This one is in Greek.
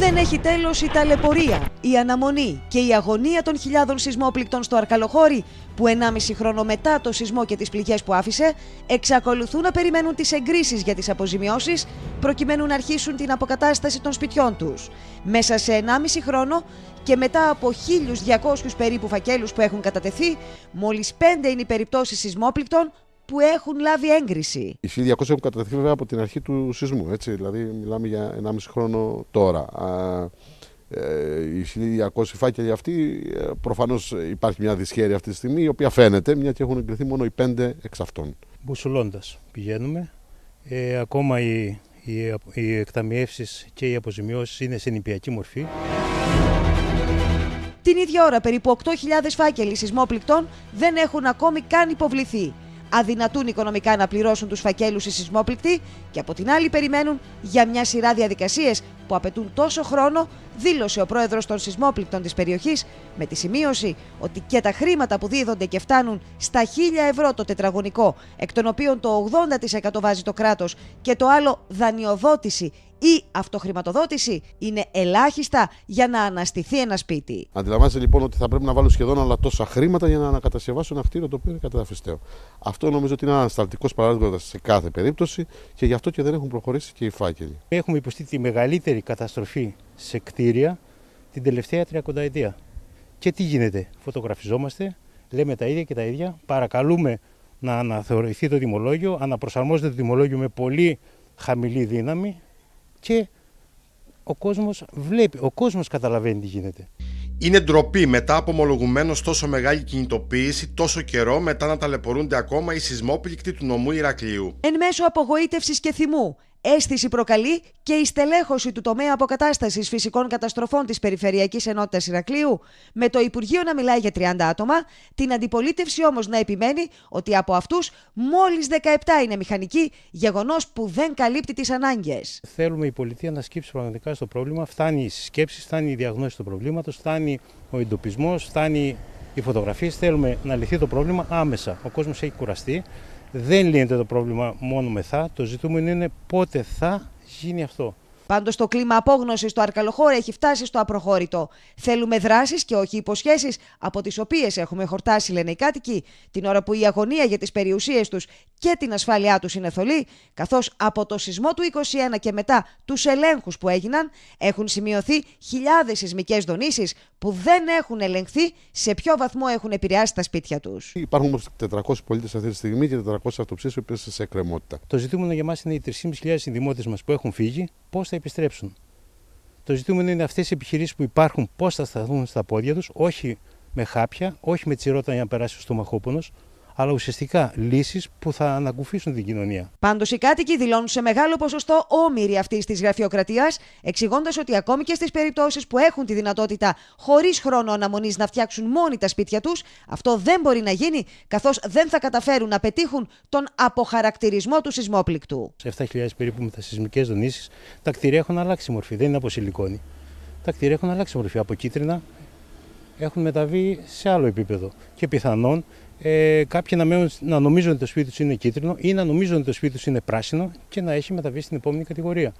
Δεν έχει τέλος η ταλαιπωρία, η αναμονή και η αγωνία των χιλιάδων σεισμόπληκτων στο Αρκαλοχώρι που 1,5 χρόνο μετά το σεισμό και τις πληγές που άφησε εξακολουθούν να περιμένουν τις εγκρίσεις για τις αποζημιώσεις προκειμένου να αρχίσουν την αποκατάσταση των σπιτιών τους. Μέσα σε 1,5 χρόνο και μετά από 1.200 περίπου φακέλους που έχουν κατατεθεί μόλις 5 είναι οι περιπτώσεις σεισμόπληκτων που έχουν λάβει έγκριση. Οι 1.200 έχουν καταδεχθεί βέβαια από την αρχή του σεισμού, έτσι, δηλαδή μιλάμε για 1,5 χρόνο τώρα. Ε, οι 1.200 φάκελοι αυτοί, ε, προφανώς υπάρχει μια δυσχέρεια αυτή τη στιγμή, η οποία φαίνεται, μια και έχουν εγκριθεί μόνο οι 5 εξ αυτών. Μπουσουλώντας πηγαίνουμε, ε, ακόμα οι, οι, οι εκταμιεύσεις και οι αποζημιώσεις είναι σε νηπιακή μορφή. Την ίδια ώρα περίπου 8.000 φάκελοι σεισμόπληκτών δεν έχουν ακόμη καν υποβληθεί αδυνατούν οικονομικά να πληρώσουν τους φακέλους οι σεισμόπληκτοι και από την άλλη περιμένουν για μια σειρά διαδικασίες που απαιτούν τόσο χρόνο, δήλωσε ο πρόεδρος των σεισμόπληκτων της περιοχής, με τη σημείωση ότι και τα χρήματα που δίδονται και φτάνουν στα 1000 ευρώ το τετραγωνικό, εκ των οποίων το 80% βάζει το κράτος και το άλλο δανειοδότηση ή αυτοχρηματοδότηση, είναι ελάχιστα για να αναστηθεί ένα σπίτι. Αντιλαμβάνεστε λοιπόν ότι θα πρέπει να βάλουν σχεδόν όλα τόσα χρήματα για να ανακατασκευάσουν ένα χτίριο το οποίο είναι καταδαφιστέο. Αυτό νομίζω ότι είναι ένα ανασταλτικός παράδειγμα σε κάθε περίπτωση και γι' αυτό και δεν έχουν προχωρήσει και οι φάκελοι. Έχουμε υποστεί τη μεγαλύτερη η καταστροφή σε κτίρια την τελευταία 30 Και τι γίνεται, φωτογραφιζόμαστε, λέμε τα ίδια και τα ίδια, παρακαλούμε να αναθεωρηθεί το τιμολόγιο, αναπροσαρμόζεται το δημολόγιο με πολύ χαμηλή δύναμη και ο κόσμος βλέπει, ο κόσμος καταλαβαίνει τι γίνεται. Είναι ντροπή μετά από ομολογουμένως τόσο μεγάλη κινητοποίηση, τόσο καιρό μετά να ταλαιπωρούνται ακόμα οι σεισμόπληκτοι του νομού Ηρακλείου. Εν μέσω απογοήτευσης και θυμού, Αίσθηση προκαλεί και η στελέχωση του τομέα αποκατάστασης φυσικών καταστροφών της Περιφερειακής Ενότητας Ηρακλείου, με το Υπουργείο να μιλάει για 30 άτομα, την αντιπολίτευση όμως να επιμένει ότι από αυτούς μόλις 17 είναι μηχανικοί, γεγονός που δεν καλύπτει τις ανάγκες. Θέλουμε η πολιτεία να σκύψει πραγματικά στο πρόβλημα. Φτάνει η σκέψη, φτάνει η διαγνώση του προβλήματος, φτάνει ο εντοπισμός, φτάνει οι φωτογραφίες. Θέλουμε να λυθεί το πρόβλημα άμεσα. Ο κόσμος έχει κουραστεί δεν λύνεται το πρόβλημα μόνο με θα, το ζητούμενο είναι πότε θα γίνει αυτό. Πάντως το κλίμα απόγνωσης στο Αρκαλοχώρο έχει φτάσει στο απροχώρητο. Θέλουμε δράσεις και όχι υποσχέσεις, από τις οποίες έχουμε χορτάσει, λένε οι κάτοικοι, την ώρα που η αγωνία για τις περιουσίες τους και την ασφάλειά τους είναι θολή, καθώς από το σεισμό του 21 και μετά τους ελέγχους που έγιναν έχουν σημειωθεί χιλιάδες σεισμικές δονήσεις που δεν έχουν ελεγχθεί σε ποιο βαθμό έχουν επηρεάσει τα σπίτια τους. Υπάρχουν 400 πολίτες αυτή τη στιγμή και 400 αυτοψίε που σε εκκρεμότητα. Το ζητούμενο για μας είναι οι 3.500 συνδημότες μας που έχουν φύγει, πώς θα επιστρέψουν. Το ζητούμενο είναι αυτές οι επιχειρήσεις που υπάρχουν πώς θα σταθούν στα πόδια τους, όχι με χάπια, όχι με τσιρότα για να περάσει ο στομαχόπονος, αλλά ουσιαστικά λύσεις που θα ανακουφίσουν την κοινωνία. Πάντως, οι κάτοικοι δηλώνουν σε μεγάλο ποσοστό όμοιροι αυτής της γραφειοκρατίας, εξηγώντας ότι ακόμη και στις περιπτώσεις που έχουν τη δυνατότητα χωρίς χρόνο αναμονής να φτιάξουν μόνοι τα σπίτια τους, αυτό δεν μπορεί να γίνει, καθώς δεν θα καταφέρουν να πετύχουν τον αποχαρακτηρισμό του σεισμόπληκτου. Σε 7.000 περίπου με τα σεισμικές δονήσεις, τα κτίρια έχουν αλλάξει μορφή, δεν είναι από σιλικόνη. Τα κτίρια έχουν αλλάξει μορφή από κίτρινα έχουν μεταβεί σε άλλο επίπεδο και πιθανόν ε, κάποιοι να, μένουν, να νομίζουν ότι το σπίτι τους είναι κίτρινο ή να νομίζουν ότι το σπίτι τους είναι πράσινο και να έχει μεταβεί στην επόμενη κατηγορία.